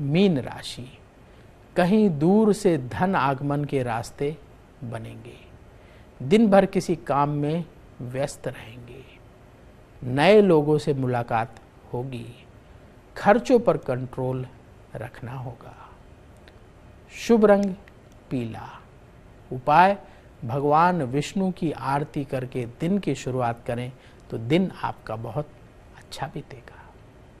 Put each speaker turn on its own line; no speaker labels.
mean राशि कहीं दूर से धन आगमन के रास्ते बनेंगे दिन भर किसी काम में व्यस्त रहेंगे नए लोगों से मुलाकात होगी खर्चों पर कंट्रोल रखना होगा शुभ रंग पीला उपाय भगवान विष्णु की आरती करके दिन की शुरुआत करें तो दिन आपका बहुत अच्छा बीतेगा